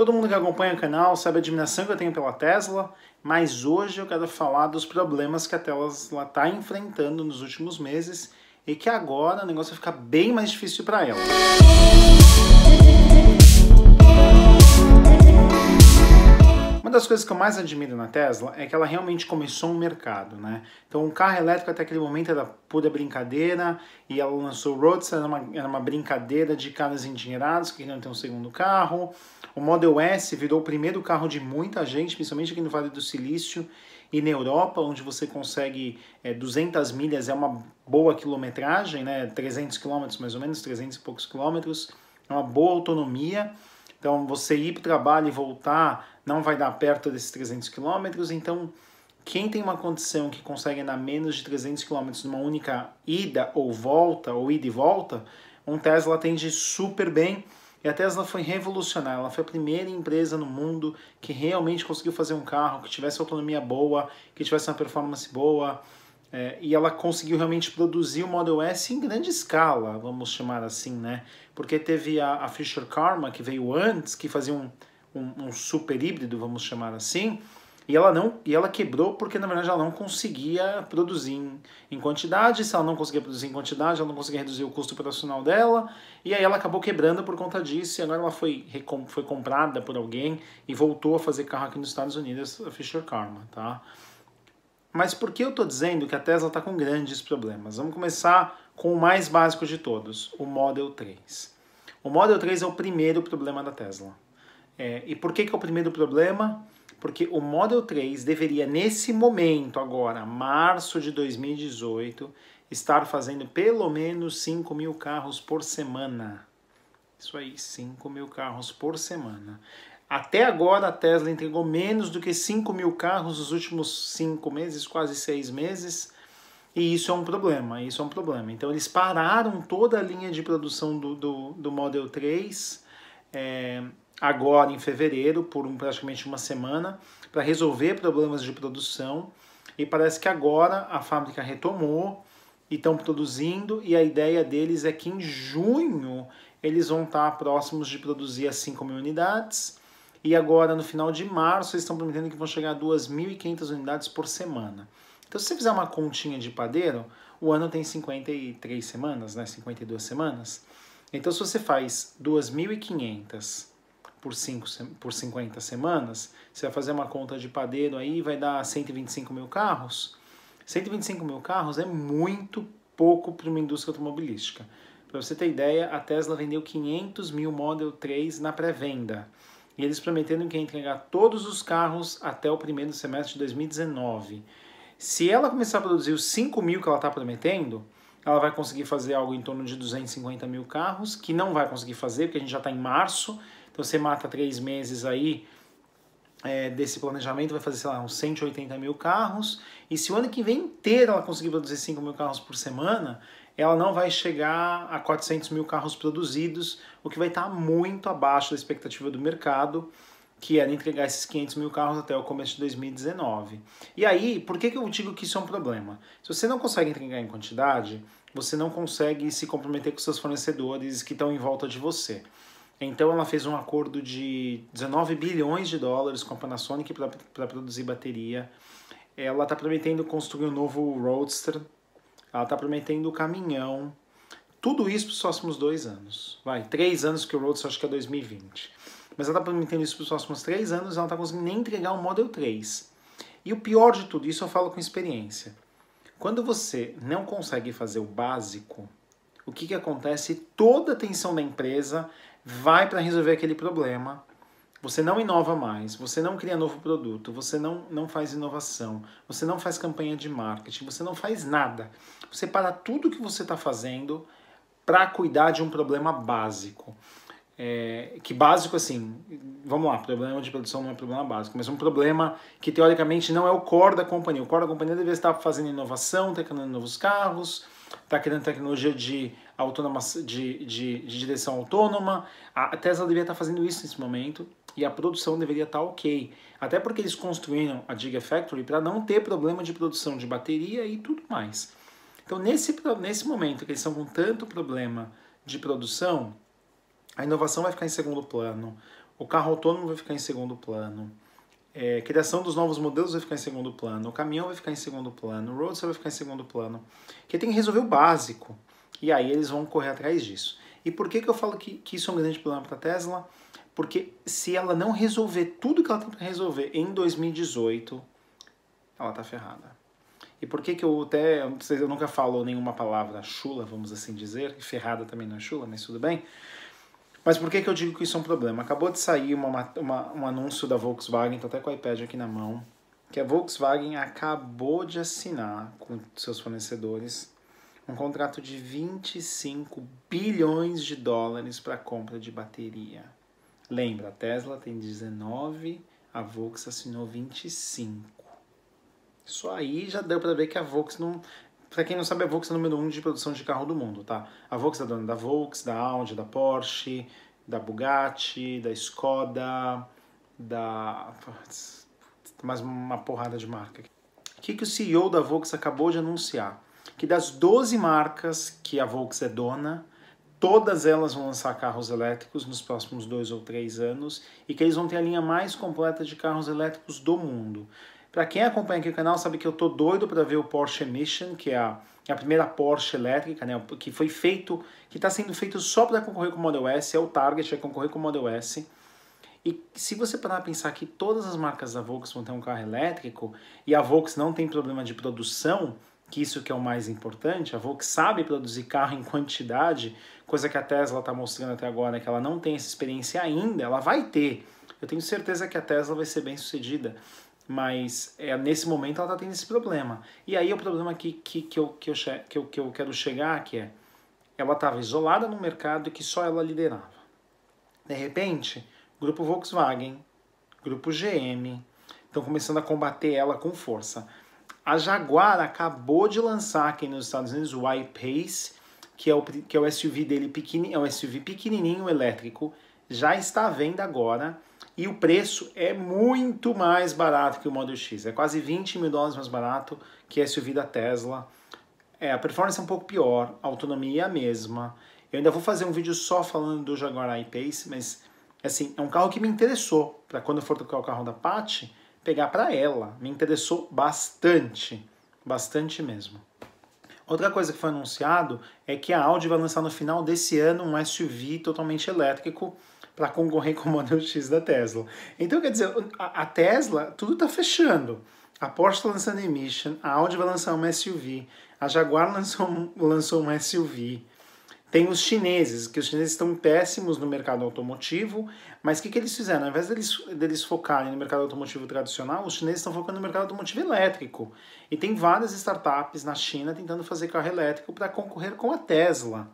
Todo mundo que acompanha o canal sabe a admiração que eu tenho pela Tesla, mas hoje eu quero falar dos problemas que a Tesla está enfrentando nos últimos meses e que agora o negócio vai ficar bem mais difícil para ela. Uma das coisas que eu mais admiro na Tesla é que ela realmente começou um mercado, né? Então, o carro elétrico até aquele momento era pura brincadeira e ela lançou o Roadster, era uma, era uma brincadeira de caras endinheirados que queriam ter um segundo carro. O Model S virou o primeiro carro de muita gente, principalmente aqui no Vale do Silício e na Europa, onde você consegue é, 200 milhas, é uma boa quilometragem, né? 300 quilômetros mais ou menos, 300 e poucos quilômetros, é uma boa autonomia então, você ir para o trabalho e voltar não vai dar perto desses 300 quilômetros. Então, quem tem uma condição que consegue andar menos de 300 quilômetros numa única ida ou volta, ou ida e volta, um Tesla atende super bem. E a Tesla foi revolucionária, ela foi a primeira empresa no mundo que realmente conseguiu fazer um carro que tivesse autonomia boa, que tivesse uma performance boa, é, e ela conseguiu realmente produzir o Model S em grande escala, vamos chamar assim, né? Porque teve a, a Fisher Karma, que veio antes, que fazia um, um, um, super híbrido, vamos chamar assim, e ela, não, e ela quebrou porque, na verdade, ela não conseguia produzir em, em quantidade, se ela não conseguia produzir em quantidade, ela não conseguia reduzir o custo operacional dela, e aí ela acabou quebrando por conta disso, e agora ela foi, foi comprada por alguém e voltou a fazer carro aqui nos Estados Unidos, a Fisher Karma, tá? Mas por que eu estou dizendo que a Tesla está com grandes problemas? Vamos começar com o mais básico de todos, o Model 3. O Model 3 é o primeiro problema da Tesla. É, e por que, que é o primeiro problema? Porque o Model 3 deveria, nesse momento, agora, março de 2018, estar fazendo pelo menos 5 mil carros por semana. Isso aí, 5 mil carros por semana. Até agora a Tesla entregou menos do que 5 mil carros nos últimos 5 meses, quase 6 meses, e isso é um problema, isso é um problema. Então eles pararam toda a linha de produção do, do, do Model 3 é, agora em fevereiro, por um, praticamente uma semana, para resolver problemas de produção, e parece que agora a fábrica retomou, e estão produzindo, e a ideia deles é que em junho eles vão estar tá próximos de produzir as 5 mil unidades, e agora no final de março eles estão prometendo que vão chegar a 2.500 unidades por semana. Então, se você fizer uma continha de padeiro, o ano tem 53 semanas, né? 52 semanas. Então, se você faz 2.500 por, cinco, por 50 semanas, você vai fazer uma conta de padeiro aí, vai dar 125 mil carros. 125 mil carros é muito pouco para uma indústria automobilística. Para você ter ideia, a Tesla vendeu 500 mil Model 3 na pré-venda e eles prometeram que ia entregar todos os carros até o primeiro semestre de 2019. Se ela começar a produzir os 5 mil que ela está prometendo, ela vai conseguir fazer algo em torno de 250 mil carros, que não vai conseguir fazer, porque a gente já está em março, então você mata três meses aí é, desse planejamento, vai fazer, sei lá, uns 180 mil carros, e se o ano que vem inteiro ela conseguir produzir 5 mil carros por semana, ela não vai chegar a 400 mil carros produzidos, o que vai estar tá muito abaixo da expectativa do mercado, que era entregar esses 500 mil carros até o começo de 2019. E aí, por que, que eu digo que isso é um problema? Se você não consegue entregar em quantidade, você não consegue se comprometer com seus fornecedores que estão em volta de você. Então ela fez um acordo de 19 bilhões de dólares com a Panasonic para produzir bateria. Ela está prometendo construir um novo Roadster ela está prometendo o caminhão. Tudo isso para os próximos dois anos. Vai, três anos, que o Roadster acho que é 2020. Mas ela está prometendo isso para os próximos três anos e ela não está conseguindo nem entregar o Model 3. E o pior de tudo isso eu falo com experiência. Quando você não consegue fazer o básico, o que, que acontece? Toda a atenção da empresa vai para resolver aquele problema você não inova mais, você não cria novo produto, você não, não faz inovação, você não faz campanha de marketing, você não faz nada. Você para tudo que você está fazendo para cuidar de um problema básico. É, que básico assim, vamos lá, problema de produção não é problema básico, mas um problema que teoricamente não é o core da companhia. O core da companhia deveria estar fazendo inovação, está criando novos carros, está criando tecnologia de, autônoma de, de, de direção autônoma. A Tesla deveria estar fazendo isso nesse momento, e a produção deveria estar tá ok. Até porque eles construíram a Gigafactory para não ter problema de produção de bateria e tudo mais. Então, nesse, nesse momento que eles estão com tanto problema de produção, a inovação vai ficar em segundo plano, o carro autônomo vai ficar em segundo plano, é, a criação dos novos modelos vai ficar em segundo plano, o caminhão vai ficar em segundo plano, o roadster vai ficar em segundo plano, que tem que resolver o básico. E aí eles vão correr atrás disso. E por que, que eu falo que, que isso é um grande problema para a Tesla? Porque se ela não resolver tudo que ela tem para resolver em 2018, ela tá ferrada. E por que que eu até, eu nunca falo nenhuma palavra chula, vamos assim dizer, e ferrada também não é chula, mas tudo bem. Mas por que que eu digo que isso é um problema? Acabou de sair uma, uma, um anúncio da Volkswagen, tô tá até com o iPad aqui na mão, que a Volkswagen acabou de assinar com seus fornecedores um contrato de 25 bilhões de dólares para compra de bateria. Lembra, a Tesla tem 19, a Volks assinou 25. Só aí já deu para ver que a Volks não. Para quem não sabe, a Volks é o número 1 um de produção de carro do mundo, tá? A Volks é dona da Volks, da Audi, da Porsche, da Bugatti, da Skoda, da. Mais uma porrada de marca. O que, que o CEO da Volks acabou de anunciar? Que das 12 marcas que a Volks é dona, todas elas vão lançar carros elétricos nos próximos dois ou três anos e que eles vão ter a linha mais completa de carros elétricos do mundo. Para quem acompanha aqui o canal sabe que eu tô doido para ver o Porsche Mission, que é a, é a primeira Porsche elétrica, né, que foi feito, que está sendo feito só para concorrer com o Model S, é o target, vai é concorrer com o Model S. E se você parar a pensar que todas as marcas da Volkswagen vão ter um carro elétrico e a Volkswagen não tem problema de produção, que isso que é o mais importante, a Volkswagen sabe produzir carro em quantidade, coisa que a Tesla está mostrando até agora, né, que ela não tem essa experiência ainda, ela vai ter. Eu tenho certeza que a Tesla vai ser bem sucedida, mas é, nesse momento ela está tendo esse problema. E aí é o problema que, que, que, eu, que, eu, que, eu, que eu quero chegar, que é, ela estava isolada no mercado que só ela liderava. De repente, grupo Volkswagen, grupo GM, estão começando a combater ela com força. A Jaguar acabou de lançar aqui nos Estados Unidos o I-Pace, que é o, que é o SUV dele pequeni, é um SUV pequenininho elétrico, já está à venda agora e o preço é muito mais barato que o Model X, é quase 20 mil dólares mais barato que o SUV da Tesla. É, a performance é um pouco pior, a autonomia é a mesma. Eu ainda vou fazer um vídeo só falando do Jaguar I-Pace, mas assim, é um carro que me interessou para quando eu for tocar o carro da Patti, pegar para ela. Me interessou bastante, bastante mesmo. Outra coisa que foi anunciado é que a Audi vai lançar no final desse ano um SUV totalmente elétrico para concorrer com o Model X da Tesla. Então, quer dizer, a, Tesla, tudo está fechando. A Porsche tá lançando Emission, a Audi vai lançar um SUV, a Jaguar lançou, lançou um SUV, tem os chineses, que os chineses estão péssimos no mercado automotivo, mas o que, que eles fizeram? Ao invés deles, deles focarem no mercado automotivo tradicional, os chineses estão focando no mercado automotivo elétrico. E tem várias startups na China tentando fazer carro elétrico para concorrer com a Tesla.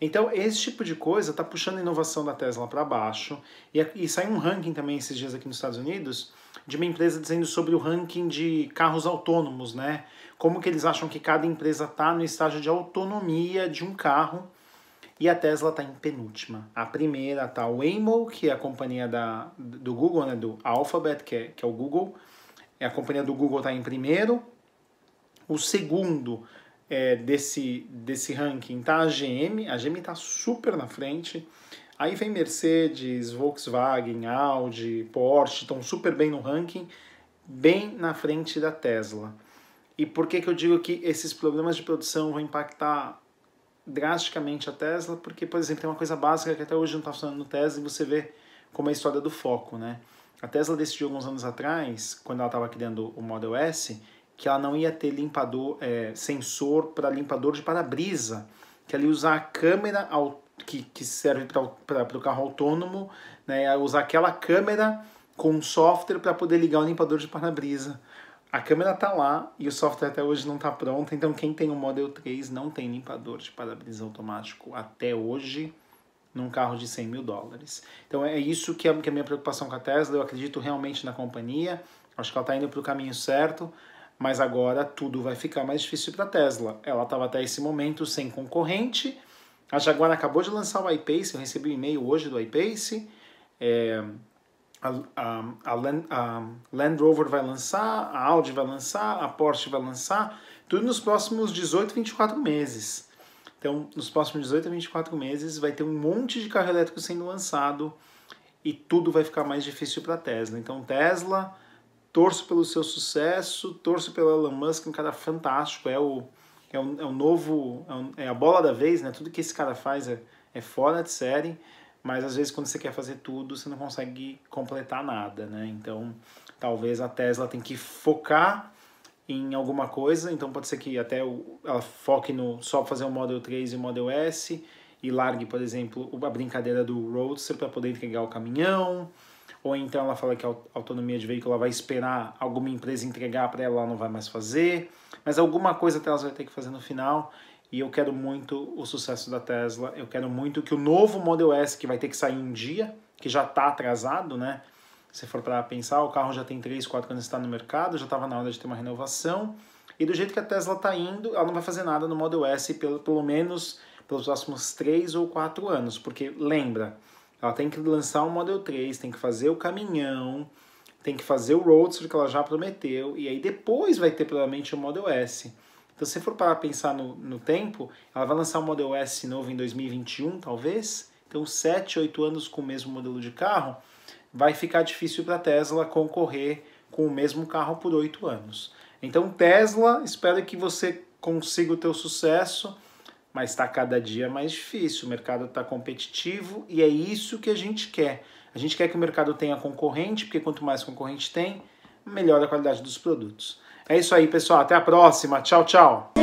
Então, esse tipo de coisa está puxando a inovação da Tesla para baixo. E, e saiu um ranking também esses dias aqui nos Estados Unidos de uma empresa dizendo sobre o ranking de carros autônomos, né? Como que eles acham que cada empresa está no estágio de autonomia de um carro e a Tesla está em penúltima. A primeira está o Waymo, que é a companhia da, do Google, né, do Alphabet, que é, que é o Google. É, a companhia do Google está em primeiro. O segundo é, desse, desse ranking está a GM. A GM está super na frente. Aí vem Mercedes, Volkswagen, Audi, Porsche, estão super bem no ranking, bem na frente da Tesla. E por que, que eu digo que esses problemas de produção vão impactar drasticamente a Tesla, porque, por exemplo, tem uma coisa básica que até hoje não está funcionando no Tesla e você vê como é a história do foco, né? A Tesla decidiu alguns anos atrás, quando ela estava criando o Model S, que ela não ia ter limpador, é, sensor para limpador de para-brisa, que ela ia usar a câmera que, que serve para o carro autônomo, né? Ia usar aquela câmera com um software para poder ligar o limpador de para-brisa a câmera tá lá e o software até hoje não tá pronto, então quem tem o um Model 3 não tem limpador de para-brisa automático até hoje num carro de 100 mil dólares. Então é isso é, que é a minha preocupação com a Tesla, eu acredito realmente na companhia, acho que ela está indo para o caminho certo, mas agora tudo vai ficar mais difícil para a Tesla. Ela estava até esse momento sem concorrente, a Jaguar acabou de lançar o iPace, eu recebi um e-mail hoje do iPace, é, a, a, Land, a, Land, Rover vai lançar, a Audi vai lançar, a Porsche vai lançar, tudo nos próximos 18, 24 meses. Então, nos próximos 18 a 24 meses vai ter um monte de carro elétrico sendo lançado e tudo vai ficar mais difícil para Tesla. Então, Tesla, torço pelo seu sucesso, torço pelo Elon Musk, um cara fantástico, é o, é o, é o novo, é, o, é, a bola da vez, né? Tudo que esse cara faz é, é fora de série mas às vezes quando você quer fazer tudo, você não consegue completar nada, né? Então, talvez a Tesla tem que focar em alguma coisa, então pode ser que até ela foque no só fazer o Model 3 e o Model S e largue, por exemplo, a brincadeira do Roadster para poder entregar o caminhão, ou então ela fala que a autonomia de veículo ela vai esperar alguma empresa entregar para ela, ela não vai mais fazer, mas alguma coisa até ela vai ter que fazer no final, e eu quero muito o sucesso da Tesla, eu quero muito que o novo Model S, que vai ter que sair um dia, que já está atrasado, né? Se for para pensar, o carro já tem 3, 4 anos está no mercado, já estava na hora de ter uma renovação. E do jeito que a Tesla está indo, ela não vai fazer nada no Model S, pelo, pelo menos pelos próximos 3 ou 4 anos. Porque, lembra, ela tem que lançar o um Model 3, tem que fazer o caminhão, tem que fazer o Roadster que ela já prometeu, e aí depois vai ter provavelmente o Model S. Então, se você for para pensar no, no tempo, ela vai lançar o um Model S novo em 2021, talvez. Então, 7, 8 anos com o mesmo modelo de carro, vai ficar difícil para a Tesla concorrer com o mesmo carro por 8 anos. Então, Tesla, espero que você consiga o teu sucesso, mas está cada dia mais difícil. O mercado está competitivo e é isso que a gente quer. A gente quer que o mercado tenha concorrente, porque quanto mais concorrente tem, melhor a qualidade dos produtos. É isso aí, pessoal. Até a próxima. Tchau, tchau.